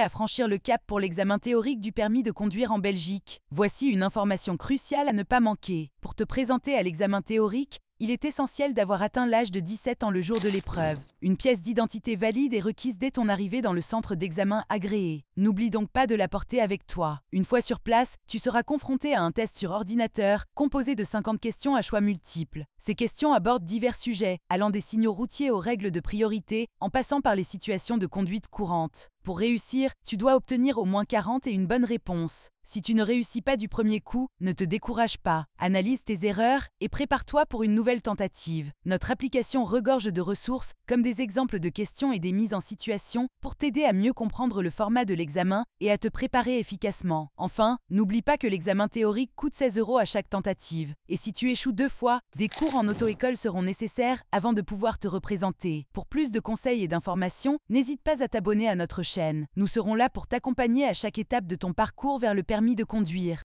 à franchir le cap pour l'examen théorique du permis de conduire en Belgique. Voici une information cruciale à ne pas manquer. Pour te présenter à l'examen théorique, il est essentiel d'avoir atteint l'âge de 17 ans le jour de l'épreuve. Une pièce d'identité valide est requise dès ton arrivée dans le centre d'examen agréé. N'oublie donc pas de la porter avec toi. Une fois sur place, tu seras confronté à un test sur ordinateur, composé de 50 questions à choix multiples. Ces questions abordent divers sujets, allant des signaux routiers aux règles de priorité, en passant par les situations de conduite courantes. Pour réussir, tu dois obtenir au moins 40 et une bonne réponse. Si tu ne réussis pas du premier coup, ne te décourage pas. Analyse tes erreurs et prépare-toi pour une nouvelle tentative. Notre application regorge de ressources, comme des exemples de questions et des mises en situation, pour t'aider à mieux comprendre le format de l'examen et à te préparer efficacement. Enfin, n'oublie pas que l'examen théorique coûte 16 euros à chaque tentative. Et si tu échoues deux fois, des cours en auto-école seront nécessaires avant de pouvoir te représenter. Pour plus de conseils et d'informations, n'hésite pas à t'abonner à notre chaîne nous serons là pour t'accompagner à chaque étape de ton parcours vers le permis de conduire.